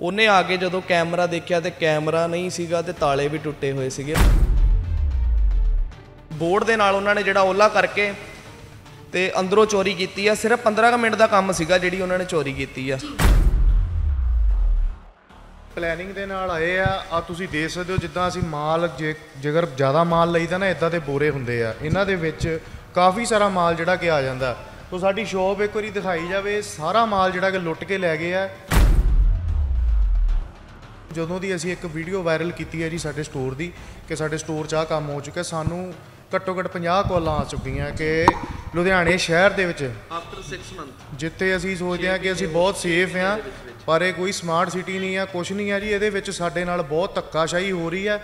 ਉਹਨੇ ਆ ਕੇ ਜਦੋਂ ਕੈਮਰਾ ਦੇਖਿਆ ਤੇ ਕੈਮਰਾ ਨਹੀਂ ਸੀਗਾ ਤੇ ਤਾਲੇ ਵੀ ਟੁੱਟੇ ਹੋਏ ਸੀਗੇ ਬੋਰਡ ਦੇ ਨਾਲ ਉਹਨਾਂ ਨੇ ਜਿਹੜਾ ਓਲਾ ਕਰਕੇ ਤੇ ਅੰਦਰੋਂ ਚੋਰੀ ਕੀਤੀ ਆ ਸਿਰਫ 15 ਮਿੰਟ ਦਾ ਕੰਮ ਸੀਗਾ ਜਿਹੜੀ ਉਹਨਾਂ ਨੇ ਚੋਰੀ ਕੀਤੀ ਆ ਪਲੈਨਿੰਗ ਦੇ ਨਾਲ ਆਏ ਆ ਆ ਤੁਸੀਂ ਦੇਖ ਸਕਦੇ ਹੋ ਜਿੱਦਾਂ ਅਸੀਂ ਮਾਲ ਜੇਕਰ ਜ਼ਿਆਦਾ ਮਾਲ ਲਈਦਾ ਨਾ ਇਦਾਂ ਦੇ ਬੋਰੇ ਹੁੰਦੇ ਆ ਇਹਨਾਂ ਦੇ ਵਿੱਚ ਕਾਫੀ ਸਾਰਾ ਮਾਲ ਜਿਹੜਾ ਕਿ ਆ ਜਾਂਦਾ ਤੋਂ ਸਾਡੀ ਸ਼ੋਪ ਇੱਕ ਵਾਰੀ ਦਿਖਾਈ ਜਾਵੇ ਸਾਰਾ ਮਾਲ ਜਿਹੜਾ ਕਿ ਲੁੱਟ ਕੇ ਲੈ ਗਏ ਆ ਜਦੋਂ ਦੀ ਅਸੀਂ ਇੱਕ ਵੀਡੀਓ ਵਾਇਰਲ ਕੀਤੀ ਹੈ ਜੀ ਸਾਡੇ ਸਟੋਰ ਦੀ ਕਿ ਸਾਡੇ ਸਟੋਰ 'ਚ ਆ ਕੰਮ ਹੋ ਚੁੱਕਾ ਸਾਨੂੰ ਘੱਟੋ ਘੱਟ 50 ਕਾਲਾਂ ਆ ਚੁੱਕੀਆਂ ਕਿ ਲੁਧਿਆਣੇ ਸ਼ਹਿਰ ਦੇ ਵਿੱਚ ਆਫਟਰ 6 ਮੰਥ ਜਿੱਥੇ ਅਸੀਂ ਸੋਚਦੇ ਹਾਂ ਕਿ ਅਸੀਂ ਬਹੁਤ ਸੇਫ ਹਾਂ ਪਰ ਇਹ ਕੋਈ ਸਮਾਰਟ ਸਿਟੀ ਨਹੀਂ ਆ ਕੁਝ ਨਹੀਂ ਆ ਜੀ ਇਹਦੇ ਵਿੱਚ ਸਾਡੇ ਨਾਲ ਬਹੁਤ ਧੱਕਾਸ਼ਾਹੀ ਹੋ ਰਹੀ ਹੈ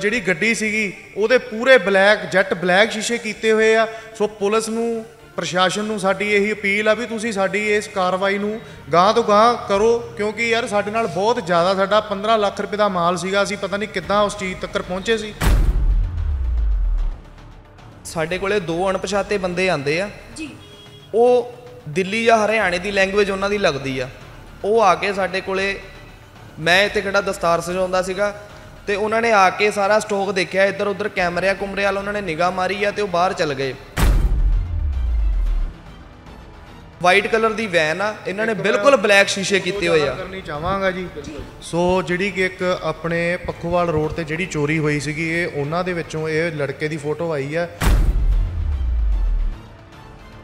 ਜਿਹੜੀ ਗੱਡੀ ਸੀਗੀ ਉਹਦੇ ਪੂਰੇ ਬਲੈਕ ਜੈਟ ਬਲੈਕ ਸ਼ੀਸ਼ੇ ਕੀਤੇ ਹੋਏ ਆ ਸੋ ਪੁਲਿਸ ਨੂੰ ਪ੍ਰਸ਼ਾਸਨ ਨੂੰ ਸਾਡੀ ਇਹੀ ਅਪੀਲ ਆ ਵੀ ਤੁਸੀਂ ਸਾਡੀ ਇਸ ਕਾਰਵਾਈ ਨੂੰ ਗਾਂ ਤੋਂ ਗਾਂ ਕਰੋ ਕਿਉਂਕਿ ਯਾਰ ਸਾਡੇ ਨਾਲ ਬਹੁਤ ਜ਼ਿਆਦਾ ਸਾਡਾ 15 ਲੱਖ ਰੁਪਏ ਦਾ ਮਾਲ ਸੀਗਾ ਅਸੀਂ ਪਤਾ ਨਹੀਂ ਕਿੱਦਾਂ ਉਸ ਚੀਜ਼ ਤੱਕ ਪਹੁੰਚੇ ਸੀ ਸਾਡੇ ਕੋਲੇ ਦੋ ਅਣਪਛਾਤੇ ਬੰਦੇ ਆਂਦੇ ਆ ਜੀ ਉਹ ਦਿੱਲੀ ਜਾਂ ਹਰਿਆਣੇ ਦੀ ਲੈਂਗੁਏਜ ਉਹਨਾਂ ਦੀ ਲੱਗਦੀ ਆ ਉਹ ਆ ਕੇ ਸਾਡੇ ਕੋਲੇ ਮੈਂ ਇੱਥੇ ਖੜਾ ਦਸਤਾਰ ਸਜਾਉਂਦਾ ਸੀਗਾ ਤੇ ਉਹਨਾਂ ਨੇ ਆ ਕੇ ਸਾਰਾ ਸਟਾਕ ਦੇਖਿਆ ਇੱਧਰ ਉੱਧਰ ਕੈਮਰਿਆਂ ਕੁਮਰੇ ਵਾਲ ਉਹਨਾਂ ਨੇ ਨਿਗਾਹ ਮਾਰੀ ਆ ਤੇ ਉਹ ਬਾਹਰ ਚਲ ਗਏ ਵਾਈਟ ਕਲਰ ਦੀ ਵੈਨ ਆ ਇਹਨਾਂ ਨੇ ਬਿਲਕੁਲ ਬਲੈਕ ਸ਼ੀਸ਼ੇ ਕੀਤੇ ਹੋਏ ਆ ਕਰਨੀ ਚਾਹਾਂਗਾ ਜੀ ਸੋ ਜਿਹੜੀ ਕਿ ਇੱਕ ਆਪਣੇ ਪੱਖੋਵਾਲ ਰੋਡ ਤੇ ਜਿਹੜੀ ਚੋਰੀ ਹੋਈ ਸੀਗੀ ਇਹ ਉਹਨਾਂ ਦੇ ਵਿੱਚੋਂ ਇਹ ਲੜਕੇ ਦੀ ਫੋਟੋ ਆਈ ਆ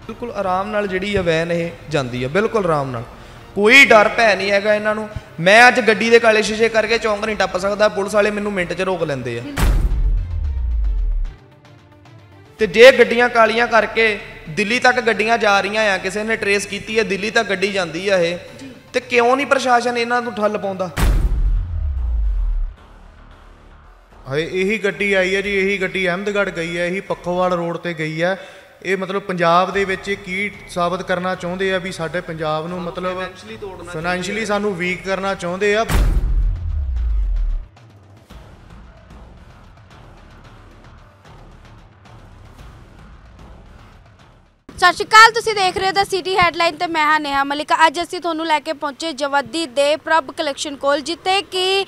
ਬਿਲਕੁਲ ਆਰਾਮ ਨਾਲ ਜਿਹੜੀ ਆ ਵੈਨ ਇਹ ਜਾਂਦੀ ਆ ਬਿਲਕੁਲ ਆਰਾਮ ਨਾਲ ਕੋਈ ਡਰ ਭੈ ਨਹੀਂ ਹੈਗਾ ਇਹਨਾਂ ਨੂੰ ਮੈਂ ਅੱਜ ਗੱਡੀ ਦੇ ਕਾਲੇ ਸ਼ੀਸ਼ੇ ਕਰਕੇ ਚੌਂਕ ਨਹੀਂ ਟੱਪ ਸਕਦਾ ਪੁਲਿਸ ਵਾਲੇ ਮੈਨੂੰ ਮਿੰਟ 'ਚ ਰੋਕ ਲੈਂਦੇ ਆ ਤੇ ਜੇ ਗੱਡੀਆਂ ਕਾਲੀਆਂ ਕਰਕੇ ਦਿੱਲੀ ਤੱਕ ਗੱਡੀਆਂ ਜਾ ਰਹੀਆਂ ਆ ਕਿਸੇ ਨੇ ਟਰੇਸ ਕੀਤੀ ਹੈ ਦਿੱਲੀ ਤੱਕ ਗੱਡੀ ਜਾਂਦੀ ਆ ਇਹ ਤੇ ਕਿਉਂ ਨਹੀਂ ਪ੍ਰਸ਼ਾਸਨ ਇਹਨਾਂ ਨੂੰ ਠੱਲ ਪਾਉਂਦਾ ਹਏ ਇਹੀ ਗੱਡੀ ਆਈ ਹੈ ਜੀ ਇਹੀ ਗੱਡੀ ਅਹਿਮਦਗੜ੍ਹ ਗਈ ਹੈ ਇਹੀ ਪੱਖੋਵਾਲ ਰੋਡ ਤੇ ਗਈ ਹੈ ਇਹ ਮਤਲਬ ਪੰਜਾਬ ਦੇ ਵਿੱਚ ਕੀ ਸਾਬਤ ਕਰਨਾ ਚਾਹੁੰਦੇ ਆ ਵੀ ਸਾਡੇ ਪੰਜਾਬ ਨੂੰ ਮਤਲਬ ਫਾਈਨੈਂਸ਼ੀਅਲੀ ਸਾਨੂੰ ਵੀਕ ਕਰਨਾ ਚਾਹੁੰਦੇ ਆ ਸਤਿ ਸ਼੍ਰੀ ਅਕਾਲ ਤੁਸੀਂ ਦੇਖ ਰਹੇ ਹੋ ਦਾ ਸਿਟੀ ਹੈਡਲਾਈਨ ਤੇ ਮੈਂ ਹਾਂ ਨੇਹਾ ਮਲਿਕ ਅੱਜ ਅਸੀਂ ਤੁਹਾਨੂੰ ਲੈ ਕੇ ਪਹੁੰਚੇ ਜਵੱਦੀ ਦੇ ਪ੍ਰਭ ਕਲੈਕਸ਼ਨ ਕੋਲ ਜਿੱਥੇ ਕਿ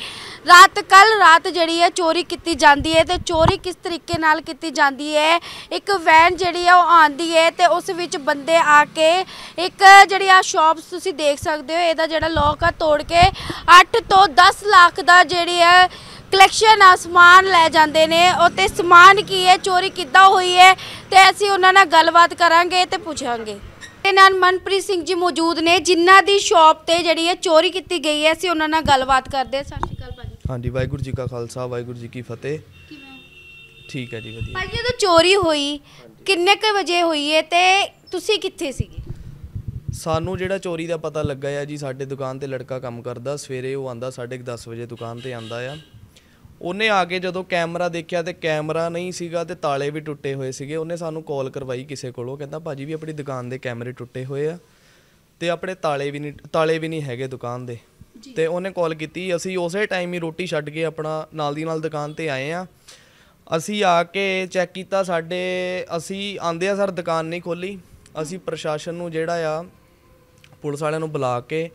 ਰਾਤ ਕੱਲ ਰਾਤ ਜਿਹੜੀ ਹੈ ਚੋਰੀ ਕੀਤੀ ਜਾਂਦੀ ਹੈ ਤੇ ਚੋਰੀ ਕਿਸ ਤਰੀਕੇ ਨਾਲ ਕੀਤੀ ਜਾਂਦੀ ਹੈ ਇੱਕ ਵੈਨ ਜਿਹੜੀ ਹੈ ਉਹ ਆਂਦੀ ਹੈ ਤੇ ਉਸ ਵਿੱਚ ਬੰਦੇ ਆ ਕੇ ਇੱਕ ਜਿਹੜੀ ਆ ਸ਼ਾਪਸ ਤੁਸੀਂ ਦੇਖ ਸਕਦੇ ਹੋ ਇਹਦਾ ਜਿਹੜਾ ਲੋਕ ਆ ਤੋੜ ਕੇ 8 ਤੋਂ 10 ਲੱਖ ਦਾ ਜਿਹੜੀ ਹੈ ਕਲੈਕਸ਼ਨ ਆ ਸਮਾਨ ਲੈ ਜਾਂਦੇ ਨੇ ਉਤੇ ਸਮਾਨ ਕੀ ਹੈ ਚੋਰੀ ਕਿੱਦਾਂ ਹੋਈ ਹੈ ਤੇ ਅਸੀਂ ਉਹਨਾਂ ਨਾਲ ਗੱਲਬਾਤ ਕਰਾਂਗੇ ਤੇ ਪੁੱਛਾਂਗੇ ਤੇ ਨਾਲ ਮਨਪ੍ਰੀਤ ਸਿੰਘ ਜੀ ਮੌਜੂਦ ਨੇ ਜਿਨ੍ਹਾਂ ਦੀ ਸ਼ਾਪ ਤੇ ਜਿਹੜੀ ਹੈ ਚੋਰੀ ਕੀਤੀ ਗਈ ਹੈ ਅਸੀਂ ਉਹਨਾਂ ਨਾਲ ਗੱਲਬਾਤ ਕਰਦੇ ਹਾਂ। ਸਤਿ ਸ਼੍ਰੀ ਅਕਾਲ ਭਾਜੀ ਹਾਂਜੀ ਵਾਹਿਗੁਰੂ ਜੀ ਕਾ ਖਾਲਸਾ ਵਾਹਿਗੁਰੂ ਜੀ ਕੀ ਫਤਿਹ ਕਿਵੇਂ ਠੀਕ ਹੈ ਜੀ ਵਧੀਆ ਭਾਜੀ ਜਦੋਂ ਚੋਰੀ ਹੋਈ ਕਿੰਨੇ ਕੁ ਵਜੇ ਹੋਈ ਹੈ ਤੇ ਤੁਸੀਂ ਕਿੱਥੇ ਸੀਗੇ ਸਾਨੂੰ ਜਿਹੜਾ ਚੋਰੀ ਦਾ ਪਤਾ ਲੱਗਾ ਹੈ ਜੀ ਸਾਡੇ ਦੁਕਾਨ ਤੇ ਲੜਕਾ ਕੰਮ ਕਰਦਾ ਸਵੇਰੇ ਉਹ ਆਂਦਾ 10:30 ਵਜੇ ਦੁਕਾਨ ਤੇ ਆਂਦਾ ਆ ਉਹਨੇ ਆ ਕੇ ਜਦੋਂ ਕੈਮਰਾ ਦੇਖਿਆ ਤੇ ਕੈਮਰਾ ਨਹੀਂ ਸੀਗਾ ਤੇ ਤਾਲੇ ਵੀ ਟੁੱਟੇ ਹੋਏ ਸੀਗੇ ਉਹਨੇ ਸਾਨੂੰ ਕਾਲ ਕਰਵਾਈ ਕਿਸੇ ਕੋਲੋਂ ਕਹਿੰਦਾ ਭਾਜੀ ਵੀ ਆਪਣੀ ਦੁਕਾਨ ਦੇ ਕੈਮਰੇ ਟੁੱਟੇ ਹੋਏ ਆ ਤੇ ਆਪਣੇ ਤਾਲੇ ਵੀ ਨਹੀਂ ਤਾਲੇ ਵੀ ਨਹੀਂ ਹੈਗੇ ਦੁਕਾਨ ਦੇ ਤੇ ਉਹਨੇ ਕਾਲ ਕੀਤੀ ਅਸੀਂ ਉਸੇ ਟਾਈਮ ਹੀ ਰੋਟੀ ਛੱਡ ਕੇ ਆਪਣਾ ਨਾਲ ਦੀ ਨਾਲ ਦੁਕਾਨ ਤੇ ਆਏ ਆ ਅਸੀਂ ਆ ਕੇ ਚੈੱਕ ਕੀਤਾ ਸਾਡੇ ਅਸੀਂ ਆਂਦੇ ਆ ਸਰ ਦੁਕਾਨ ਨਹੀਂ ਖੋਲੀ ਅਸੀਂ ਪ੍ਰਸ਼ਾਸਨ ਨੂੰ ਜਿਹੜਾ ਆ ਪੁਲਿਸ ਵਾਲਿਆਂ ਨੂੰ ਬੁਲਾ ਕੇ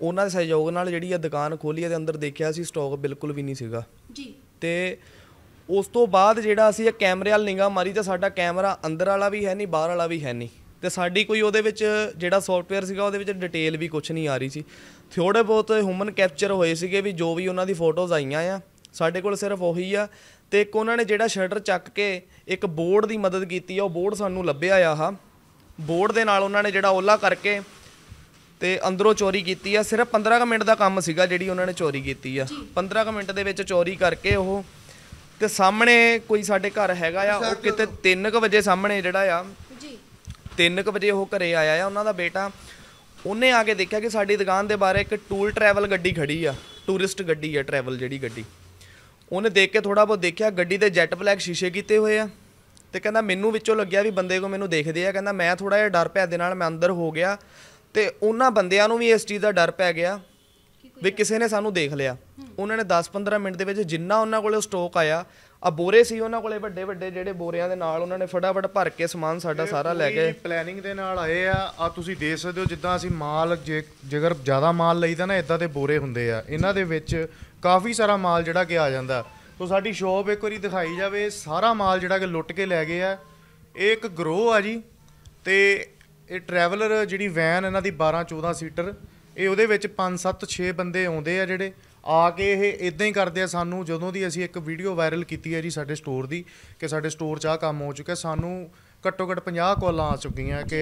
ਉਹਨਾਂ ਦੇ ਸਹਿਯੋਗ ਨਾਲ ਜਿਹੜੀ ਆ ਦੁਕਾਨ ਖੋਲੀ ਆ ਤੇ ਅੰਦਰ ਦੇਖਿਆ ਸੀ ਸਟਾਕ ਬਿਲਕੁਲ ਵੀ ਨਹੀਂ ਸੀਗਾ ਜੀ ਤੇ ਉਸ ਤੋਂ ਬਾਅਦ ਜਿਹੜਾ ਅਸੀਂ ਇਹ ਕੈਮਰੇ ਵਾਲ ਨਿਗਾ ਮਾਰੀ ਤਾਂ ਸਾਡਾ ਕੈਮਰਾ ਅੰਦਰ ਵਾਲਾ ਵੀ ਹੈ ਨਹੀਂ ਬਾਹਰ ਵਾਲਾ ਵੀ ਹੈ ਨਹੀਂ ਤੇ ਸਾਡੀ ਕੋਈ ਉਹਦੇ ਵਿੱਚ ਜਿਹੜਾ ਸੌਫਟਵੇਅਰ ਸੀਗਾ ਉਹਦੇ ਵਿੱਚ ਡਿਟੇਲ ਵੀ ਕੁਝ ਨਹੀਂ ਆ ਰਹੀ ਸੀ ਥੋੜੇ ਬਹੁਤ ਹਿਊਮਨ ਕੈਪਚਰ ਹੋਏ ਸੀਗੇ ਵੀ ਜੋ ਵੀ ਉਹਨਾਂ ਦੀ ਫੋਟੋਜ਼ ਆਈਆਂ ਆ ਸਾਡੇ ਕੋਲ ਸਿਰਫ ਉਹੀ ਆ ਤੇ ਇੱਕ ਉਹਨਾਂ ਨੇ ਜਿਹੜਾ ਸ਼ਟਰ ਚੱਕ ਕੇ ਇੱਕ ਬੋਰਡ ਦੀ ਮਦਦ ਕੀਤੀ ਆ ਉਹ ਬੋਰਡ ਸਾਨੂੰ ਲੱਭਿਆ ਆ ਆਹ ਬੋਰਡ ਦੇ ਨਾਲ ਉਹਨਾਂ ਨੇ ਜਿਹੜਾ ਓਲਾ ਕਰਕੇ ਤੇ ਅੰਦਰੋਂ ਚੋਰੀ ਕੀਤੀ ਆ ਸਿਰਫ 15 ਕ ਮਿੰਟ ਦਾ ਕੰਮ ਸੀਗਾ ਜਿਹੜੀ ਉਹਨਾਂ ਨੇ ਚੋਰੀ ਕੀਤੀ ਆ 15 ਕ ਮਿੰਟ ਦੇ ਵਿੱਚ ਚੋਰੀ ਕਰਕੇ ਉਹ ਤੇ ਸਾਹਮਣੇ ਕੋਈ ਸਾਡੇ ਘਰ ਹੈਗਾ ਆ ਉਹ ਕਿਤੇ 3 ਕ ਵਜੇ ਸਾਹਮਣੇ ਜਿਹੜਾ ਆ ਜੀ 3 ਕ ਵਜੇ ਉਹ ਘਰੇ ਆਇਆ ਆ ਉਹਨਾਂ ਦਾ ਬੇਟਾ ਉਹਨੇ ਆ ਕੇ ਦੇਖਿਆ ਕਿ ਸਾਡੀ ਦੁਕਾਨ ਦੇ ਬਾਰੇ ਇੱਕ ਟੂਲ ਟਰੈਵਲ ਗੱਡੀ ਖੜੀ ਆ ਟੂਰਿਸਟ ਗੱਡੀ ਆ ਟਰੈਵਲ ਜਿਹੜੀ ਗੱਡੀ ਉਹਨੇ ਦੇਖ ਕੇ ਥੋੜਾ ਬਹੁਤ ਦੇਖਿਆ ਗੱਡੀ ਦੇ ਜੈਟ ਬਲੈਕ ਸ਼ੀਸ਼ੇ ਕੀਤੇ ਹੋਏ ਆ ਤੇ ਕਹਿੰਦਾ ਮੈਨੂੰ ਵਿੱਚੋਂ ਲੱਗਿਆ ਵੀ ਬੰਦੇ ਕੋ ਮੈਨੂੰ ਦੇਖਦੇ ਆ ਕਹਿੰਦਾ ਮੈਂ ਥੋੜਾ ਜਿਹਾ ਡਰ ਪਿਆ ਦੇ ਨਾਲ ਮੈਂ ਅੰਦਰ ਹੋ ਗਿਆ ਤੇ ਉਹਨਾਂ ਬੰਦਿਆਂ ਨੂੰ ਵੀ ਇਸ ਚੀਜ਼ ਦਾ ਡਰ ਪੈ ਗਿਆ ਵੀ ਕਿਸੇ ਨੇ ਸਾਨੂੰ ਦੇਖ ਲਿਆ ਉਹਨਾਂ ਨੇ 10-15 ਮਿੰਟ ਦੇ ਵਿੱਚ ਜਿੰਨਾ ਉਹਨਾਂ ਕੋਲੇ ਸਟਾਕ ਆਇਆ ਆ ਬੋਰੇ ਸੀ ਉਹਨਾਂ ਕੋਲੇ ਵੱਡੇ ਵੱਡੇ ਜਿਹੜੇ ਬੋਰਿਆਂ ਦੇ ਨਾਲ ਉਹਨਾਂ ਨੇ ਫਟਾਫਟ ਭਰ ਕੇ ਸਮਾਨ ਸਾਡਾ ਸਾਰਾ ਲੈ ਗਏ ਪਲੈਨਿੰਗ ਦੇ ਨਾਲ ਆਏ ਆ ਆ ਤੁਸੀਂ ਦੇਖ ਸਕਦੇ ਹੋ ਜਿੱਦਾਂ ਅਸੀਂ ਮਾਲ ਜੇ ਜੇਕਰ ਜ਼ਿਆਦਾ ਮਾਲ ਲਈਦਾ ਨਾ ਇਦਾਂ ਦੇ ਬੋਰੇ ਹੁੰਦੇ ਆ ਇਹਨਾਂ ਦੇ ਵਿੱਚ ਕਾਫੀ ਸਾਰਾ ਮਾਲ ਜਿਹੜਾ ਕਿ ਆ ਜਾਂਦਾ ਸੋ ਸਾਡੀ ਸ਼ਾਪ ਇੱਕ ਵਾਰੀ ਦਿਖਾਈ ਜਾਵੇ ਸਾਰਾ ਮਾਲ ਜਿਹੜਾ ਕਿ ਲੁੱਟ ਕੇ ਲੈ ਗਏ ਆ ਇਹ ਇੱਕ ਗਰੋਹ ਆ ਜੀ ਤੇ ਇਹ ਟਰੈਵਲਰ ਜਿਹੜੀ ਵੈਨ ਇਹਨਾਂ ਦੀ 12 14 ਸੀਟਰ ਇਹ ਉਹਦੇ ਵਿੱਚ 5 7 6 ਬੰਦੇ ਆਉਂਦੇ ਆ ਜਿਹੜੇ ਆ ਕੇ ਇਹ ਇਦਾਂ ਹੀ ਕਰਦੇ ਆ ਸਾਨੂੰ ਜਦੋਂ ਦੀ ਅਸੀਂ ਇੱਕ ਵੀਡੀਓ ਵਾਇਰਲ ਕੀਤੀ ਹੈ ਜੀ ਸਾਡੇ ਸਟੋਰ ਦੀ ਕਿ ਸਾਡੇ ਸਟੋਰ 'ਚ ਆ ਕੰਮ ਹੋ ਚੁੱਕਾ ਸਾਨੂੰ ਘੱਟੋ ਘੱਟ 50 ਕਾਲਾਂ ਆ ਚੁੱਕੀਆਂ ਕਿ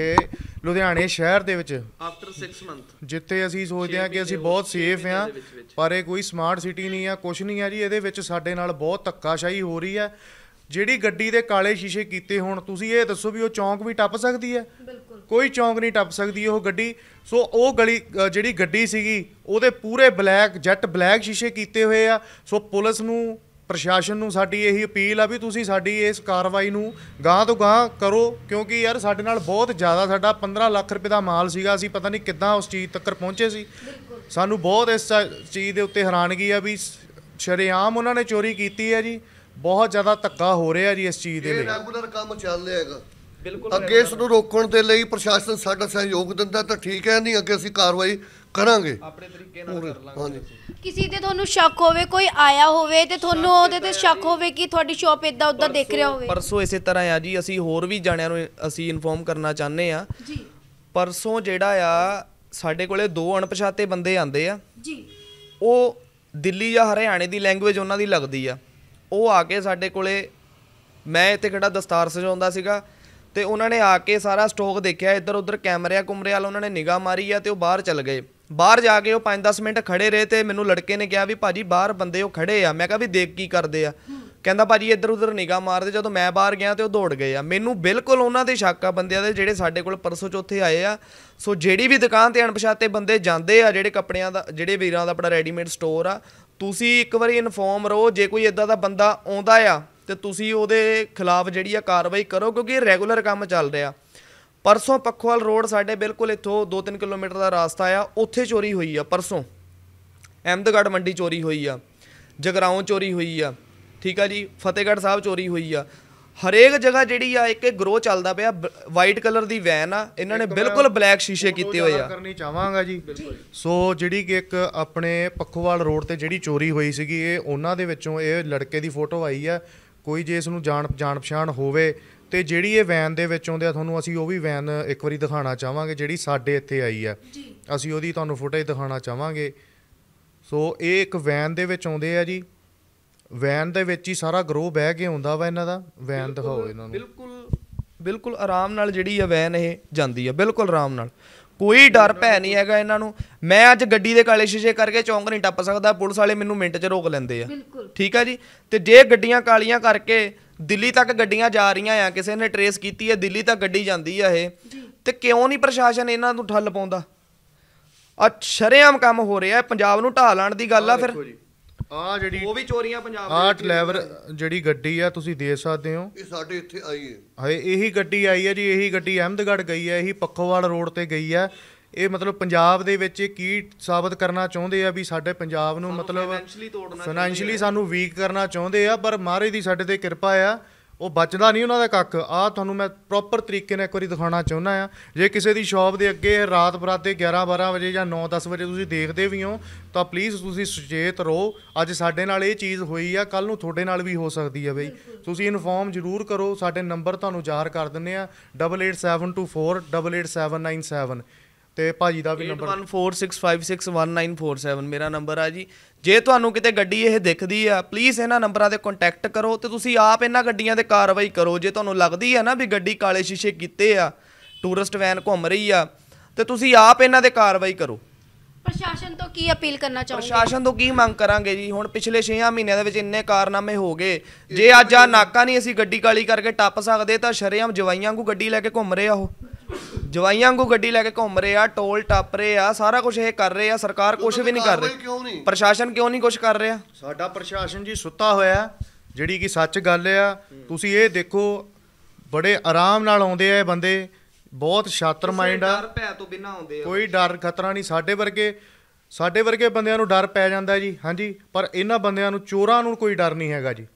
ਲੁਧਿਆਣੇ ਸ਼ਹਿਰ ਦੇ ਵਿੱਚ ਆਫਟਰ 6 ਮੰਥ ਜਿੱਥੇ ਅਸੀਂ ਸੋਚਦੇ ਆ ਕਿ ਅਸੀਂ ਬਹੁਤ ਸੇਫ ਆ ਪਰ ਇਹ ਕੋਈ ਸਮਾਰਟ ਸਿਟੀ ਨਹੀਂ ਆ ਕੁਝ ਨਹੀਂ ਆ ਜੀ ਇਹਦੇ ਵਿੱਚ ਸਾਡੇ ਨਾਲ ਬਹੁਤ ਧੱਕਾਸ਼ਾਹੀ ਹੋ ਰਹੀ ਹੈ ਜਿਹੜੀ ਗੱਡੀ ਦੇ ਕਾਲੇ ਸ਼ੀਸ਼ੇ ਕੀਤੇ ਹੋਣ ਤੁਸੀਂ ਇਹ ਦੱਸੋ ਵੀ ਉਹ ਚੌਂਕ ਵੀ ਟੱਪ ਸਕਦੀ ਹੈ ਬਿਲਕੁਲ ਕੋਈ ਚੌਂਕ ਨਹੀਂ ਟੱਪ ਸਕਦੀ ਉਹ ਗੱਡੀ ਸੋ ਉਹ ਗਲੀ ਜਿਹੜੀ ਗੱਡੀ ਸੀਗੀ ਉਹਦੇ ਪੂਰੇ ਬਲੈਕ ਜੈਟ ਬਲੈਕ ਸ਼ੀਸ਼ੇ ਕੀਤੇ ਹੋਏ ਆ ਸੋ ਪੁਲਿਸ ਨੂੰ ਪ੍ਰਸ਼ਾਸਨ ਨੂੰ ਸਾਡੀ ਇਹੀ ਅਪੀਲ ਆ ਵੀ ਤੁਸੀਂ ਸਾਡੀ ਇਸ ਕਾਰਵਾਈ ਨੂੰ ਗਾਂ ਤੋਂ ਗਾਂ ਕਰੋ ਕਿਉਂਕਿ ਯਾਰ ਸਾਡੇ ਨਾਲ ਬਹੁਤ ਜ਼ਿਆਦਾ ਸਾਡਾ 15 ਲੱਖ ਰੁਪਏ ਦਾ ਮਾਲ ਸੀਗਾ ਅਸੀਂ ਪਤਾ ਨਹੀਂ ਕਿੱਦਾਂ ਉਸ ਚੀਜ਼ ਤੱਕ ਪਹੁੰਚੇ ਸੀ ਸਾਨੂੰ ਬਹੁਤ ਇਸ ਚੀਜ਼ ਦੇ ਉੱਤੇ ਹੈਰਾਨਗੀ ਆ ਵੀ ਸ਼ਰੇਆਮ ਉਹਨਾਂ ਨੇ ਚੋਰੀ ਕੀਤੀ ਹੈ ਜੀ ਬਹੁਤ ਜ਼ਿਆਦਾ ਧੱਕਾ ਹੋ ਰਿਹਾ ਜੀ ਇਸ ਚੀਜ਼ ਦੇ ਲਈ ਇਹ ਰੈਗੂਲਰ ਕੰਮ ਚੱਲ ਰਿਹਾ ਹੈਗਾ ਅੱਗੇ ਇਸ ਨੂੰ ਰੋਕਣ ਦੇ ਲਈ ਪ੍ਰਸ਼ਾਸਨ ਸਾਡਾ ਸਹਿਯੋਗ ਦਿੰਦਾ ਤਾਂ ਠੀਕ ਹੈ ਨਹੀਂ ਅੱਗੇ ਅਸੀਂ ਕਾਰਵਾਈ ਕਰਾਂਗੇ ਆਪਣੇ ਤਰੀਕੇ ਨਾਲ ਕਰ ਲਾਂਗੇ ਕਿਸੇ ਤੇ ਤੁਹਾਨੂੰ ਸ਼ੱਕ ਹੋਵੇ ਕੋਈ ਆਇਆ ਹੋਵੇ ਤੇ ਤੁਹਾਨੂੰ ਉਹਦੇ ਤੇ ਸ਼ੱਕ ਹੋਵੇ ਕਿ ਤੁਹਾਡੀ ਸ਼ਾਪ ਇਦਾਂ ਉਦਾਂ ਦੇਖ ਰਿਹਾ ਹੋਵੇ ਪਰਸੋਂ ਇਸੇ ਤਰ੍ਹਾਂ ਆ ਜੀ ਅਸੀਂ ਹੋਰ ਵੀ ਜਾਣਿਆਂ ਨੂੰ ਅਸੀਂ ਇਨਫੋਰਮ ਕਰਨਾ ਚਾਹੁੰਦੇ ਆ ਜੀ ਪਰਸੋਂ ਜਿਹੜਾ ਆ ਸਾਡੇ ਕੋਲੇ ਦੋ ਅਣਪਛਾਤੇ ਬੰਦੇ ਆਂਦੇ ਆ ਜੀ ਉਹ ਦਿੱਲੀ ਜਾਂ ਹਰਿਆਣੇ ਦੀ ਲੈਂਗੁਏਜ ਉਹਨਾਂ ਦੀ ਲੱਗਦੀ ਆ ਉਹ ਆ ਕੇ ਸਾਡੇ ਕੋਲੇ ਮੈਂ ਇੱਥੇ ਕਿਹੜਾ ਦਸਤਾਰ ਸਜਾਉਂਦਾ ਸੀਗਾ ਤੇ ਉਹਨਾਂ ਨੇ ਆ ਕੇ ਸਾਰਾ ਸਟੋਕ ਦੇਖਿਆ ਇੱਧਰ ਉੱਧਰ ਕੈਮਰਿਆਂ ਕੁਮਰਿਆਂ ਵਾਲ ਉਹਨਾਂ ਨੇ ਨਿਗਾਹ ਮਾਰੀ ਆ ਤੇ ਉਹ ਬਾਹਰ ਚੱਲ ਗਏ ਬਾਹਰ ਜਾ ਕੇ ਉਹ 5-10 ਮਿੰਟ ਖੜੇ ਰਹੇ ਤੇ ਮੈਨੂੰ ਲੜਕੇ ਨੇ ਕਿਹਾ ਵੀ ਭਾਜੀ ਬਾਹਰ ਬੰਦੇ ਉਹ ਖੜੇ ਆ ਮੈਂ ਕਿਹਾ ਵੀ ਦੇਖ ਕੀ ਕਰਦੇ ਆ ਕਹਿੰਦਾ ਭਾਜੀ ਇੱਧਰ ਉੱਧਰ ਨਿਗਾਹ ਮਾਰਦੇ ਜਦੋਂ ਮੈਂ ਬਾਹਰ ਗਿਆ ਤੇ ਉਹ ਦੌੜ ਗਏ ਆ ਮੈਨੂੰ ਬਿਲਕੁਲ ਉਹਨਾਂ ਦੇ ਸ਼ੱਕ ਆ ਬੰਦਿਆਂ ਦੇ ਜਿਹੜੇ ਸਾਡੇ ਕੋਲ ਪਰਸੋਂ ਚੌਥੇ ਆਏ ਆ ਸੋ ਜਿਹੜੀ ਵੀ ਦੁਕਾਨ ਤੇ ਅਣਪਛਾਤੇ ਬੰਦੇ ਜਾਂਦੇ ਆ ਜਿਹੜੇ ਕੱਪੜਿਆਂ ਦਾ ਜਿਹੜੇ ਵੀਰਾਂ ਦਾ ਆਪਣਾ ਰੈਡੀਮੇਡ ਸਟੋਰ ਆ ਤੁਸੀਂ ਇੱਕ ਵਾਰੀ ਇਨਫੋਰਮ ਰਹੋ ਜੇ ਕੋਈ ਇਦਾਂ ਦਾ ਬੰਦਾ ਆਉਂਦਾ ਆ ਤੇ ਤੁਸੀਂ ਉਹਦੇ ਖਿਲਾਫ ਜਿਹੜੀ ਆ ਕਾਰਵਾਈ ਕਰੋ ਕਿਉਂਕਿ ਇਹ ਰੈਗੂਲਰ ਕੰਮ ਚੱਲ ਰਿਹਾ ਪਰਸੋਂ ਪੱਖੋਵਾਲ ਰੋਡ ਸਾਡੇ ਬਿਲਕੁਲ ਇੱਥੋਂ 2-3 ਕਿਲੋਮੀਟਰ ਦਾ ਰਾਸਤਾ ਆ ਉੱਥੇ ਚੋਰੀ ਹੋਈ ਆ ਪਰਸੋਂ ਅਹਿਮਦਗੜ੍ਹ ਮੰਡੀ ਚੋਰੀ ਹੋਈ ਆ ਜਗਰਾਉਂ ਚੋਰੀ ਹੋਈ ਆ ਠੀਕ ਆ ਜੀ ਫਤਿਹਗੜ੍ਹ ਸਾਹਿਬ ਚੋਰੀ ਹੋਈ ਆ ਹਰੇਕ ਜਗ੍ਹਾ ਜਿਹੜੀ ਆ ਇੱਕ ਇੱਕ ਗਰੋ ਚੱਲਦਾ ਪਿਆ ਵਾਈਟ ਕਲਰ ਦੀ ਵੈਨ ਆ ਇਹਨਾਂ ਨੇ ਬਿਲਕੁਲ ਬਲੈਕ ਸ਼ੀਸ਼ੇ ਕੀਤੇ ਹੋਏ ਆ ਕਰਨੀ ਚਾਹਾਂਗਾ ਜੀ ਸੋ ਜਿਹੜੀ ਕਿ ਇੱਕ ਆਪਣੇ ਪੱਖੋਵਾਲ ਰੋਡ ਤੇ ਜਿਹੜੀ ਚੋਰੀ ਹੋਈ ਸੀਗੀ ਇਹ ਉਹਨਾਂ ਦੇ ਵਿੱਚੋਂ ਇਹ ਲੜਕੇ ਦੀ ਫੋਟੋ ਆਈ ਆ ਕੋਈ ਜੇ ਇਸ ਨੂੰ ਜਾਣ ਜਾਣ ਪਛਾਣ ਹੋਵੇ ਤੇ ਜਿਹੜੀ ਇਹ ਵੈਨ ਦੇ ਵਿੱਚ ਆਉਂਦੇ ਆ ਤੁਹਾਨੂੰ ਅਸੀਂ ਉਹ ਵੀ ਵੈਨ ਇੱਕ ਵਾਰੀ ਦਿਖਾਉਣਾ ਚਾਹਾਂਗੇ ਜਿਹੜੀ ਸਾਡੇ ਇੱਥੇ ਆਈ ਆ ਅਸੀਂ ਉਹਦੀ ਤੁਹਾਨੂੰ ਫੁਟੇਜ ਦਿਖਾਉਣਾ ਚਾਹਾਂਗੇ ਸੋ ਇਹ ਇੱਕ ਵੈਨ ਦੇ ਵਿੱਚ ਆਉਂਦੇ ਆ ਜੀ ਵੈਨ ਦੇ ਵਿੱਚ ਹੀ ਸਾਰਾ ਗਰੋਹ ਬਹਿ ਕੇ ਆਉਂਦਾ ਵਾ ਇਹਨਾਂ ਦਾ ਵੈਨ ਦਿਖਾਓ ਇਹਨਾਂ ਨੂੰ ਬਿਲਕੁਲ ਬਿਲਕੁਲ ਆਰਾਮ ਨਾਲ ਜਿਹੜੀ ਆ ਵੈਨ ਇਹ ਜਾਂਦੀ ਆ ਬਿਲਕੁਲ ਆਰਾਮ ਨਾਲ ਕੋਈ ਡਰ ਭੈ ਨਹੀਂ ਹੈਗਾ ਇਹਨਾਂ ਨੂੰ ਮੈਂ ਅੱਜ ਗੱਡੀ ਦੇ ਕਾਲੇ ਸ਼ੀਸ਼ੇ ਕਰਕੇ ਚੌਂਕ ਨਹੀਂ ਟੱਪ ਸਕਦਾ ਪੁਲਿਸ ਵਾਲੇ ਮੈਨੂੰ ਮਿੰਟ 'ਚ ਰੋਕ ਲੈਂਦੇ ਆ ਠੀਕ ਆ ਜੀ ਤੇ ਜੇ ਗੱਡੀਆਂ ਕਾਲੀਆਂ ਕਰਕੇ ਦਿੱਲੀ ਤੱਕ ਗੱਡੀਆਂ ਜਾ ਰਹੀਆਂ ਆ ਕਿਸੇ ਨੇ ਟਰੇਸ ਕੀਤੀ ਹੈ ਦਿੱਲੀ ਤੱਕ ਗੱਡੀ ਜਾਂਦੀ ਆ ਇਹ ਤੇ ਕਿਉਂ ਨਹੀਂ ਪ੍ਰਸ਼ਾਸਨ ਇਹਨਾਂ ਨੂੰ ਠੱਲ ਪਾਉਂਦਾ ਆ ਸ਼ਰੇਆਮ ਕੰਮ ਹੋ ਰਿਹਾ ਪੰਜਾਬ ਨੂੰ ਢਾਹ ਲਾਣ ਦੀ ਗੱਲ ਆ ਫਿਰ ਆ ਜਿਹੜੀ ਉਹ ਵੀ ਚੋਰੀਆਂ ਪੰਜਾਬ ਦੇ ਆਰਟ ਲੈਵਰ ਜਿਹੜੀ ਗੱਡੀ ਆ ਤੁਸੀਂ ਦੇ ਸਕਦੇ ਹੋ ਇਹ ਸਾਡੇ ਇੱਥੇ ਆਈ ਹੈ ਹਏ ਇਹੀ ਗੱਡੀ ਆਈ ਹੈ ਜੀ ਇਹੀ ਗੱਡੀ ਅਹਿਮਦਗੜ ਗਈ ਹੈ ਇਹੀ ਪੱਖੋਵਾਲ ਰੋਡ ਤੇ ਗਈ ਹੈ ਇਹ ਮਤਲਬ ਪੰਜਾਬ ਦੇ ਵਿੱਚ ਕੀ ਸਾਬਤ ਕਰਨਾ ਚਾਹੁੰਦੇ ਆ ਵੀ ਸਾਡੇ ਪੰਜਾਬ ਨੂੰ ਮਤਲਬ ਫਾਈਨੈਂਸ਼ੀਅਲੀ ਤੋੜਨਾ ਫਾਈਨੈਂਸ਼ੀਅਲੀ ਸਾਨੂੰ ਵੀਕ ਕਰਨਾ ਚਾਹੁੰਦੇ ਆ ਪਰ ਮਹਾਰਾਜ ਦੀ ਸਾਡੇ ਤੇ ਕਿਰਪਾ ਆ ਉਹ ਬਚਦਾ ਨਹੀਂ ਉਹਨਾਂ ਦਾ ਕੱਖ ਆ ਤੁਹਾਨੂੰ ਮੈਂ ਪ੍ਰੋਪਰ ਤਰੀਕੇ ਨਾਲ ਇੱਕ ਵਾਰੀ ਦਿਖਾਉਣਾ ਚਾਹੁੰਦਾ ਆ ਜੇ ਕਿਸੇ ਦੀ ਸ਼ਾਪ ਦੇ ਅੱਗੇ ਰਾਤ ਬਰਾਤੇ 11 12 ਵਜੇ ਜਾਂ 9 10 ਵਜੇ ਤੁਸੀਂ ਦੇਖਦੇ ਵੀ ਹੋ ਤਾਂ ਪਲੀਜ਼ ਤੁਸੀਂ ਸੁਚੇਤ ਰਹੋ ਅੱਜ ਸਾਡੇ ਨਾਲ ਇਹ ਚੀਜ਼ ਹੋਈ ਆ ਕੱਲ ਨੂੰ ਤੁਹਾਡੇ ਨਾਲ ਵੀ ਹੋ ਸਕਦੀ ਆ ਬਈ ਤੁਸੀਂ ਇਨਫੋਰਮ ਜ਼ਰੂਰ ਕਰੋ ਸਾਡੇ ਨੰਬਰ ਤੁਹਾਨੂੰ ਜਾਹਰ ਕਰ ਦਿੰਨੇ ਆ 8872488797 ਤੇ ਭਾਜੀ ਦਾ ਵੀ ਨੰਬਰ 8146561947 ਮੇਰਾ ਨੰਬਰ ਆ ਜੀ ਜੇ ਤੁਹਾਨੂੰ ਕਿਤੇ ਗੱਡੀ ਇਹ ਦਿਖਦੀ ਆ ਪਲੀਜ਼ ਇਹਨਾਂ ਨੰਬਰਾਂ ਤੇ ਕੰਟੈਕਟ ਕਰੋ ਤੇ ਤੁਸੀਂ ਆਪ ਇਹਨਾਂ ਗੱਡੀਆਂ ਤੇ ਕਾਰਵਾਈ ਕਰੋ ਜੇ ਤੁਹਾਨੂੰ ਲੱਗਦੀ ਆ ਨਾ ਵੀ ਗੱਡੀ ਕਾਲੇ ਸ਼ੀਸ਼ੇ ਕੀਤੇ ਆ ਟੂਰਿਸਟ ਵੈਨ ਘੁੰਮ ਰਹੀ ਆ ਤੇ ਤੁਸੀਂ ਆਪ ਇਹਨਾਂ ਤੇ ਕਾਰਵਾਈ ਕਰੋ ਪ੍ਰਸ਼ਾਸਨ ਤੋਂ ਕੀ ਅਪੀਲ ਕਰਨਾ ਚਾਹੁੰਦੇ ਪ੍ਰਸ਼ਾਸਨ ਤੋਂ ਕੀ ਮੰਗ ਕਰਾਂਗੇ ਜੀ ਹੁਣ ਪਿਛਲੇ 6 ਮਹੀਨਿਆਂ ਦੇ ਵਿੱਚ ਇੰਨੇ ਕਾਰਨਾਮੇ ਹੋ ਗਏ ਜੇ ਅੱਜ ਆ ਨਾਕਾ ਨਹੀਂ ਅਸੀਂ ਗੱਡੀ ਕਾਲੀ ਕਰਕੇ ਟੱਪ ਸਕਦੇ ਤਾਂ ਸ਼ਰੇਆਮ ਜਵਾਈਆਂ ਨੂੰ ਗੱਡੀ ਲੈ ਕੇ ਘੁੰਮ ਰਹੇ ਆ ਉਹ ਜਵਾਈਆਂ ਵਾਂਗੂ ਗੱਡੀ ਲੈ ਕੇ ਘੁੰਮ ਰਹੇ ਆ ਟੋਲ ਟੱਪ ਰਹੇ ਆ ਸਾਰਾ ਕੁਝ ਇਹ ਕਰ ਰਹੇ ਆ ਸਰਕਾਰ ਕੁਝ ਵੀ ਨਹੀਂ ਕਰ ਰਹੀ ਪ੍ਰਸ਼ਾਸਨ ਕਿਉਂ ਨਹੀਂ ਕੁਝ ਕਰ ਰਿਹਾ ਸਾਡਾ ਪ੍ਰਸ਼ਾਸਨ ਜੀ ਸੁੱਤਾ ਹੋਇਆ ਜਿਹੜੀ ਕਿ ਸੱਚ ਗੱਲ ਆ ਤੁਸੀਂ ਇਹ ਦੇਖੋ ਬੜੇ ਆਰਾਮ ਨਾਲ ਆਉਂਦੇ ਆ ਇਹ ਬੰਦੇ ਬਹੁਤ ਸ਼ਾਤਰ ਮਾਈਂਡ ਆ ਡਰ ਭੈ ਤੋਂ ਬਿਨਾ ਆਉਂਦੇ ਆ ਕੋਈ ਡਰ ਖਤਰਾ ਨਹੀਂ ਸਾਡੇ ਵਰਗੇ ਸਾਡੇ ਵਰਗੇ ਬੰਦਿਆਂ ਨੂੰ ਡਰ ਪੈ ਜਾਂਦਾ ਜੀ ਹਾਂਜੀ ਪਰ ਇਹਨਾਂ ਬੰਦਿਆਂ ਨੂੰ ਚੋਰਾਂ ਨੂੰ ਕੋਈ ਡਰ ਨਹੀਂ ਹੈਗਾ ਜੀ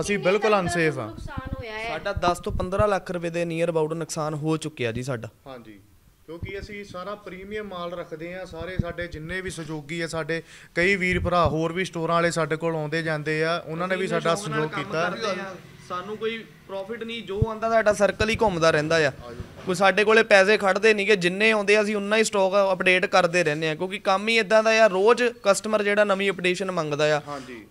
ਅਸੀਂ ਬਿਲਕੁਲ ਅਨਸੇਫ ਆ ਨੁਕਸਾਨ ਹੋਇਆ ਹੈ ਸਾਡਾ 10 ਤੋਂ 15 ਲੱਖ ਰੁਪਏ ਦੇ ਨੀਅਰ ਅਬਾਊਟ ਨੁਕਸਾਨ ਹੋ ਚੁੱਕਿਆ ਜੀ ਸਾਡਾ ਹਾਂਜੀ ਕਿਉਂਕਿ ਅਸੀਂ ਸਾਰਾ ਪ੍ਰੀਮੀਅਮ ਮਾਲ ਰੱਖਦੇ ਆ ਸਾਰੇ ਸਾਡੇ ਜਿੰਨੇ ਵੀ ਸਹਿਯੋਗੀ ਆ ਸਾਡੇ ਕਈ ਵੀਰ ਭਰਾ ਹੋਰ ਵੀ ਸਟੋਰਾਂ ਵਾਲੇ ਸਾਡੇ ਕੋਲ ਆਉਂਦੇ ਜਾਂਦੇ ਆ ਉਹਨਾਂ ਨੇ ਵੀ ਸਾਡਾ ਸਹਿਯੋਗ ਕੀਤਾ ਸਾਨੂੰ ਕੋਈ ਪ੍ਰੋਫਿਟ ਨਹੀਂ ਜੋ ਆਂਦਾ ਸਾਡਾ ਸਰਕਲ ਹੀ ਘੁੰਮਦਾ ਰਹਿੰਦਾ ਆ ਕੋਈ ਸਾਡੇ ਕੋਲੇ ਪੈਸੇ ਖੜਦੇ ਨਹੀਂਗੇ ਜਿੰਨੇ ਆਉਂਦੇ ਆ ਅਸੀਂ ਉਨਾ ਹੀ ਸਟਾਕ ਅਪਡੇਟ ਕਰਦੇ ਰਹਿੰਦੇ ਆ ਕਿਉਂਕਿ ਕੰਮ ਹੀ ਇਦਾਂ ਦਾ ਆ ਰੋਜ਼ ਕਸਟਮਰ ਜਿਹੜਾ ਨਵੀਂ ਅਪਡੇਸ਼ਨ ਮੰਗਦਾ ਆ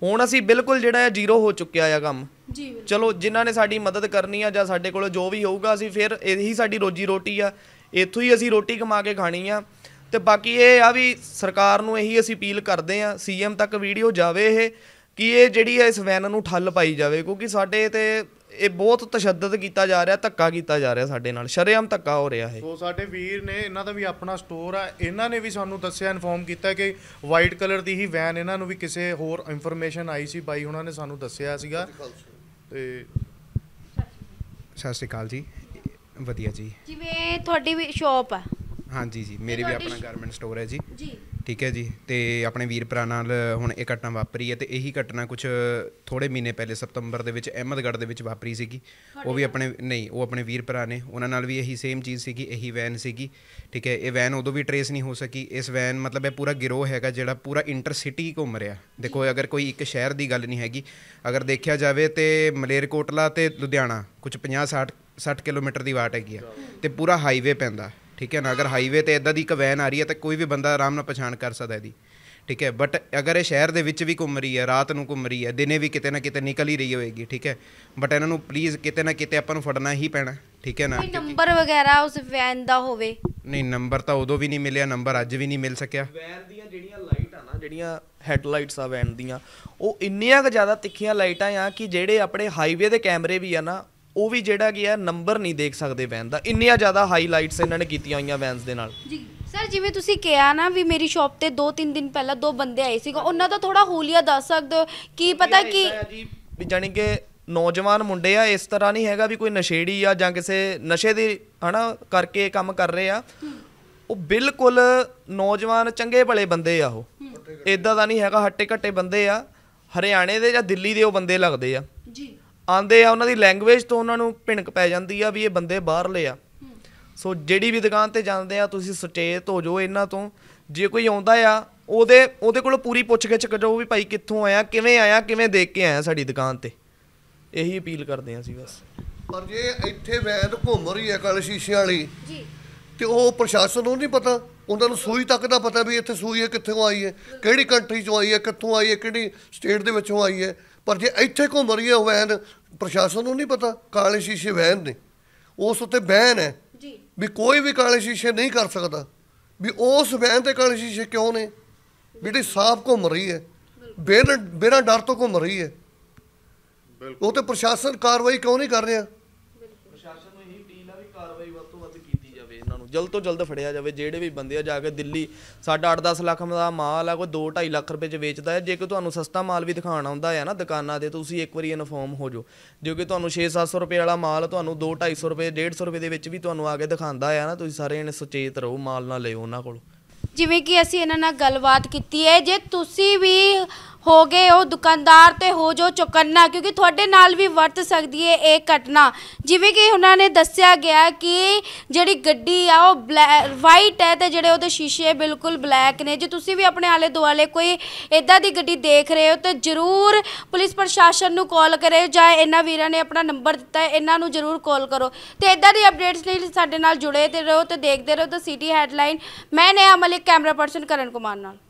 ਹੁਣ ਅਸੀਂ ਬਿਲਕੁਲ ਜਿਹੜਾ ਆ ਜ਼ੀਰੋ ਹੋ ਚੁੱਕਿਆ ਆ ਕੰਮ ਜੀ ਚਲੋ ਜਿਨ੍ਹਾਂ ਨੇ ਸਾਡੀ ਮਦਦ ਕਰਨੀ ਆ ਜਾਂ ਸਾਡੇ ਕੋਲੇ ਜੋ ਵੀ ਹੋਊਗਾ ਅਸੀਂ ਫਿਰ ਇਹੀ ਸਾਡੀ ਰੋਜੀ ਰੋਟੀ ਆ ਇੱਥੋਂ ਹੀ ਅਸੀਂ ਰੋਟੀ ਕਮਾ ਕੇ ਖਾਣੀ ਆ ਤੇ ਬਾਕੀ ਇਹ ਆ ਵੀ ਸਰਕਾਰ ਨੂੰ ਇਹੀ ਅਸੀਂ ਅਪੀਲ ਕਰਦੇ ਆ ਸੀਐਮ ਤੱਕ ਵੀਡੀਓ ਜਾਵੇ ਇਹ ਕਿ ਇਹ ਜਿਹੜੀ ਹੈ ਇਸ ਵੈਨ ਨੂੰ ਠੱਲ ਪਾਈ ਜਾਵੇ ਕਿਉਂਕਿ ਸਾਡੇ ਤੇ ਇਹ ਬਹੁਤ ਤਸ਼ੱਦਦ ਕੀਤਾ ਜਾ ਰਿਹਾ ਧੱਕਾ ਕੀਤਾ ਜਾ ਰਿਹਾ ਸਾਡੇ ਨਾਲ ਸ਼ਰੇਆਮ ਧੱਕਾ ਹੋ ਰਿਹਾ ਹੈ ਸੋ ਸਾਡੇ ਵੀਰ ਨੇ ਇਹਨਾਂ ਦਾ ਵੀ ਆਪਣਾ ਸਟੋਰ ਆ ਇਹਨਾਂ ਨੇ ਵੀ ਸਾਨੂੰ ਦੱਸਿਆ ਇਨਫੋਰਮ ਕੀਤਾ ਕਿ ਵਾਈਟ ਕਲਰ ਦੀ ਹੀ ਵੈਨ ਇਹਨਾਂ ਨੂੰ ਵੀ ਕਿਸੇ ਹੋਰ ਇਨਫੋਰਮੇਸ਼ਨ ਆਈ ਸੀ ਬਾਈ ਉਹਨਾਂ ਨੇ ਸਾਨੂੰ ਦੱਸਿਆ ਸੀਗਾ ਤੇ ਸਤਿ ਸ਼੍ਰੀ ਅਕਾਲ ਜੀ ਵਧੀਆ ਜੀ ਜਿਵੇਂ ਤੁਹਾਡੀ ਵੀ ਸ਼ਾਪ ਆ ਹਾਂਜੀ ਜੀ ਮੇਰੀ ਵੀ ਆਪਣਾ ਗਾਰਮੈਂਟ ਸਟੋਰ ਹੈ ਜੀ ਜੀ ਠੀਕ ਹੈ ਜੀ ਤੇ ਆਪਣੇ ਵੀਰ ਭਰਾ ਨਾਲ ਹੁਣ ਇਹ ਘਟਨਾ ਵਾਪਰੀ ਹੈ ਤੇ ਇਹੀ ਘਟਨਾ ਕੁਝ ਥੋੜੇ ਮਹੀਨੇ ਪਹਿਲੇ ਸਤੰਬਰ ਦੇ ਵਿੱਚ ਅਹਿਮਦਗੜ੍ਹ ਦੇ ਵਿੱਚ ਵਾਪਰੀ ਸੀਗੀ ਉਹ ਵੀ ਆਪਣੇ ਨਹੀਂ ਉਹ ਆਪਣੇ ਵੀਰ ਭਰਾ ਨੇ ਉਹਨਾਂ ਨਾਲ ਵੀ ਇਹੀ ਸੇਮ ਚੀਜ਼ ਸੀਗੀ ਇਹੀ ਵੈਨ ਸੀਗੀ ਠੀਕ ਹੈ ਇਹ ਵੈਨ ਉਦੋਂ ਵੀ ਟਰੇਸ ਨਹੀਂ ਹੋ ਸਕੀ ਇਸ ਵੈਨ ਮਤਲਬ ਇਹ ਪੂਰਾ ਗਿਰੋਹ ਹੈਗਾ ਜਿਹੜਾ ਪੂਰਾ ਇੰਟਰ ਸਿਟੀ ਘੁੰਮ ਰਿਹਾ ਦੇਖੋ ਅਗਰ ਕੋਈ ਇੱਕ ਸ਼ਹਿਰ ਦੀ ਗੱਲ ਨਹੀਂ ਹੈਗੀ ਅਗਰ ਦੇਖਿਆ ਜਾਵੇ ਤੇ ਮਲੇਰਕੋਟਲਾ ਤੇ ਲੁਧਿਆਣਾ ਕੁਝ 50 60 60 ਕਿਲੋਮੀਟਰ ਦੀ ਵਾਟ ਹੈਗੀ ਆ ਤੇ ਪੂਰਾ ਹਾਈਵੇ ਪੈਂਦਾ ਠੀਕ ਹੈ ਨਾ ਅਗਰ ਹਾਈਵੇ ਤੇ ਇਦਾਂ ਦੀ ਇੱਕ ਵੈਨ ਆ ਰਹੀ ਹੈ ਤਾਂ ਕੋਈ ਵੀ ਬੰਦਾ ਆਰਾਮ ਨਾਲ ਪਛਾਣ ਕਰ ਸਕਦਾ ਇਹਦੀ ਠੀਕ ਹੈ ਬਟ ਅਗਰ ਇਹ ਸ਼ਹਿਰ ਦੇ ਵਿੱਚ ਵੀ ਘੁੰਮ ਰਹੀ ਹੈ ਰਾਤ ਨੂੰ ਘੁੰਮ ਰਹੀ ਹੈ ਦਿਨੇ ਵੀ ਕਿਤੇ ਨਾ ਕਿਤੇ ਨਿਕਲ ਹੀ ਰਹੀ ਹੋਏਗੀ ਠੀਕ ਹੈ ਬਟ ਇਹਨਾਂ ਨੂੰ ਪਲੀਜ਼ ਕਿਤੇ ਨਾ ਕਿਤੇ ਆਪਾਂ ਨੂੰ ਫੜਨਾ ਹੀ ਪੈਣਾ ਠੀਕ ਹੈ ਨਾ ਕੋਈ ਨੰਬਰ ਵਗੈਰਾ ਉਸ ਵੈਨ ਦਾ ਹੋਵੇ ਨਹੀਂ ਨੰਬਰ ਤਾਂ ਉਦੋਂ ਵੀ ਨਹੀਂ ਮਿਲਿਆ ਨੰਬਰ ਅੱਜ ਵੀ ਨਹੀਂ ਮਿਲ ਸਕਿਆ ਵੈਨ ਦੀਆਂ ਜਿਹੜੀਆਂ ਲਾਈਟਾਂ ਨਾ ਜਿਹੜੀਆਂ ਹੈਡਲਾਈਟਸ ਆ ਵੈਨ ਦੀਆਂ ਉਹ ਇੰਨੀਆਂ ਕੁ ਜ਼ਿਆਦਾ ਤਿੱਖੀਆਂ ਲਾਈਟਾਂ ਆ ਕਿ ਜਿਹੜੇ ਆਪਣੇ ਹਾਈਵੇ ਦੇ ਕੈਮਰੇ ਵੀ ਆ ਨਾ ਉਹ ਵੀ ਜਿਹੜਾ ਕੀ ਹੈ ਨੰਬਰ ਨਹੀਂ ਦੇਖ ਸਕਦੇ ਵੈਨ ਦਾ ਇੰਨੀਆਂ ਜ਼ਿਆਦਾ ਹਾਈਲਾਈਟਸ ਇਹਨਾਂ ਨੇ ਕੀਤੀਆਂ ਹੋਈਆਂ ਵੈਨਸ ਦੇ ਨਾਲ ਜੀ ਸਰ ਜਿਵੇਂ ਤੁਸੀਂ ਕਿਹਾ ਨਾ ਵੀ ਮੇਰੀ ਸ਼ਾਪ ਤੇ 2-3 ਦਿਨ ਪਹਿਲਾਂ ਦੋ ਬੰਦੇ ਆਏ ਸੀਗਾ ਉਹਨਾਂ ਦਾ ਥੋੜਾ ਹੋਲੀਆ ਦੱਸ ਸਕਦੇ ਕੀ ਪਤਾ ਕੀ ਵੀ ਜਾਨੀ ਕਿ ਨੌਜਵਾਨ ਮੁੰਡੇ ਆ ਇਸ ਤਰ੍ਹਾਂ ਨਹੀਂ ਹੈਗਾ ਵੀ ਕੋਈ ਨਸ਼ੇੜੀ ਆ ਜਾਂ ਕਿਸੇ ਨਸ਼ੇ ਦੇ ਹਨਾ ਕਰਕੇ ਕੰਮ ਕਰ ਰਹੇ ਆ ਉਹ ਬਿਲਕੁਲ ਨੌਜਵਾਨ ਚੰਗੇ ਭਲੇ ਬੰਦੇ ਆ ਉਹ ਇਦਾਂ ਦਾ ਨਹੀਂ ਹੈਗਾ ਹੱਟੇ ਘੱਟੇ ਬੰਦੇ ਆ ਹਰਿਆਣੇ ਦੇ ਜਾਂ ਦਿੱਲੀ ਦੇ ਉਹ ਬੰਦੇ ਲੱਗਦੇ ਆ ਜੀ ਆਂਦੇ ਆ ਉਹਨਾਂ ਦੀ ਲੈਂਗੁਏਜ ਤੋਂ ਉਹਨਾਂ ਨੂੰ ਭਿੰਨਕ ਪੈ ਜਾਂਦੀ ਆ ਵੀ ਇਹ ਬੰਦੇ ਬਾਹਰਲੇ ਆ ਸੋ ਜਿਹੜੀ ਵੀ ਦੁਕਾਨ ਤੇ ਜਾਂਦੇ ਆ ਤੁਸੀਂ ਸਟੇਟ ਹੋ ਜਾਓ ਇਹਨਾਂ ਤੋਂ ਜੇ ਕੋਈ ਆਉਂਦਾ ਆ ਉਹਦੇ ਉਹਦੇ ਕੋਲ ਪੂਰੀ ਪੁੱਛ ਗਿੱਛ ਕਰੋ ਵੀ ਭਾਈ ਕਿੱਥੋਂ ਆਇਆ ਕਿਵੇਂ ਆਇਆ ਕਿਵੇਂ ਦੇਖ ਕੇ ਆਇਆ ਸਾਡੀ ਦੁਕਾਨ ਤੇ ਇਹੀ ਅਪੀਲ ਕਰਦੇ ਆ ਅਸੀਂ ਬਸ ਪਰ ਜੇ ਇੱਥੇ ਵੈਦ ਘੁੰਮ ਰਹੀ ਹੈ ਕਲ ਸ਼ੀਸ਼ੇ ਵਾਲੀ ਜੀ ਤੇ ਉਹ ਪ੍ਰਸ਼ਾਸਨ ਨੂੰ ਨਹੀਂ ਪਤਾ ਉਹਨਾਂ ਨੂੰ ਸੂਈ ਤੱਕ ਦਾ ਪਤਾ ਵੀ ਇੱਥੇ ਸੂਈ ਹੈ ਕਿੱਥੋਂ ਆਈ ਹੈ ਕਿਹੜੀ ਕੰਟਰੀ ਚੋਂ ਆਈ ਹੈ ਕਿੱਥੋਂ ਆਈ ਹੈ ਕਿਹੜੀ ਸਟੇਟ ਦੇ ਵਿੱਚੋਂ ਆਈ ਹੈ ਪਰ ਜੇ ਇੱਥੇ ਘੁੰਮ ਰਹੀ ਹੈ ਵੈਨ ਪ੍ਰਸ਼ਾਸਨ ਨੂੰ ਨਹੀਂ ਪਤਾ ਕਾਲੇ ਸ਼ੀਸ਼ੇ ਵੈਨ ਨੇ ਉਸ ਉੱਤੇ ਬੈਨ ਹੈ ਜੀ ਵੀ ਕੋਈ ਵੀ ਕਾਲੇ ਸ਼ੀਸ਼ੇ ਨਹੀਂ ਕਰ ਸਕਦਾ ਵੀ ਉਸ ਵੈਨ ਤੇ ਕਾਲੇ ਸ਼ੀਸ਼ੇ ਕਿਉਂ ਨੇ ਜਿਹੜੀ ਸਾਫ ਘੁੰਮ ਰਹੀ ਹੈ ਬੇਨ ਬੇਰਾ ਡਰ ਤੋਂ ਘੁੰਮ ਰਹੀ ਹੈ ਬਿਲਕੁਲ ਉਹ ਤੇ ਪ੍ਰਸ਼ਾਸਨ ਕਾਰਵਾਈ ਕਿਉਂ ਨਹੀਂ ਕਰ ਰਿਹਾ ਪ੍ਰਸ਼ਾਸਨ ਨੂੰ ਇਹੀ ਅਪੀਲ ਆ ਵੀ ਕਾਰਵਾਈ ਵੱਧ ਤੋਂ ਵੱਧ ਜਾਵੇ ਇਹਨਾਂ ਨੂੰ ਜਲਦ ਤੋਂ ਜਲਦ ਫੜਿਆ ਜਾਵੇ ਜਿਹੜੇ ਵੀ ਬੰਦੇ ਆ ਜਾ ਕੇ ਦਿੱਲੀ ਸਾਡਾ 8-10 ਲੱਖ ਦਾ ਮਾਲ ਆ ਕੋਈ 2-2.5 ਲੱਖ ਰੁਪਏ ਚ ਵੇਚਦਾ ਹੈ ਜੇ ਕੋ ਤੁਹਾਨੂੰ ਸਸਤਾ ਮਾਲ ਵੀ ਦਿਖਾਣਾ ਹੁੰਦਾ ਹੈ ਨਾ ਦੁਕਾਨਾਂ ਦੇ ਤੁਸੀਂ ਇੱਕ ਵਾਰੀ ਇਨਫੋਰਮ ਹੋ ਜਾਓ ਜੇ ਕੋ ਤੁਹਾਨੂੰ 6-700 ਰੁਪਏ ਵਾਲਾ ਮਾਲ ਤੁਹਾਨੂੰ 2-250 ਰੁਪਏ 150 ਰੁਪਏ ਦੇ ਵਿੱਚ ਵੀ ਤੁਹਾਨੂੰ ਆ ਕੇ ਦਿਖਾਉਂਦਾ ਹੈ ਨਾ ਤੁਸੀਂ ਸਾਰੇ ਜਣੇ ਸੁਚੇਤ ਰਹੋ ਮਾਲ ਨਾ ਲਿਓ ਉਹਨਾਂ ਕੋਲ ਜਿਵੇਂ ਕਿ ਅਸੀਂ ਇਹਨਾਂ ਨਾਲ ਗੱਲਬਾਤ ਕੀਤੀ ਹੈ ਜੇ ਤੁਸੀਂ ਵੀ ਹੋ ਗਏ ਉਹ ਦੁਕਾਨਦਾਰ ਤੇ ਹੋ ਜੋ ਚੁਕੰਨਾ ਕਿਉਂਕਿ ਤੁਹਾਡੇ ਨਾਲ ਵੀ ਵਰਤ ਸਕਦੀ ਹੈ ਇਹ ਘਟਨਾ ਜਿਵੇਂ ਕਿ ਉਹਨਾਂ ਨੇ ਦੱਸਿਆ ਗਿਆ ਕਿ ਜਿਹੜੀ ਗੱਡੀ ਆ ਉਹ ਵਾਈਟ ਹੈ ਤੇ ਜਿਹੜੇ ਉਹਦੇ ਸ਼ੀਸ਼ੇ ਬਿਲਕੁਲ ਬਲੈਕ ਨੇ ਜੇ ਤੁਸੀਂ ਵੀ ਆਪਣੇ ਆਲੇ ਦੁਆਲੇ ਕੋਈ ਇਦਾਂ ਦੀ ਗੱਡੀ ਦੇਖ ਰਹੇ ਹੋ ਤਾਂ ਜ਼ਰੂਰ ਪੁਲਿਸ ਪ੍ਰਸ਼ਾਸਨ ਨੂੰ ਕਾਲ ਕਰਿਓ ਜਾਂ ਇਹਨਾਂ ਵੀਰਾਂ ਨੇ ਆਪਣਾ ਨੰਬਰ ਦਿੱਤਾ ਹੈ ਇਹਨਾਂ ਨੂੰ ਜ਼ਰੂਰ ਕਾਲ ਕਰੋ ਤੇ ਇਦਾਂ ਦੀ ਅਪਡੇਟਸ ਲਈ ਸਾਡੇ ਨਾਲ ਜੁੜੇ ਤੇ ਰਹੋ ਤੇ ਦੇਖਦੇ ਰਹੋ ਤੇ ਸਿਟੀ ਹੈਡਲਾਈਨ ਮੈਂ ਨਿਆ ਮਲਿਕ ਕੈਮਰਾ ਪਰਸਨ ਕਰਨ ਕੁਮਾਰ ਨਾਲ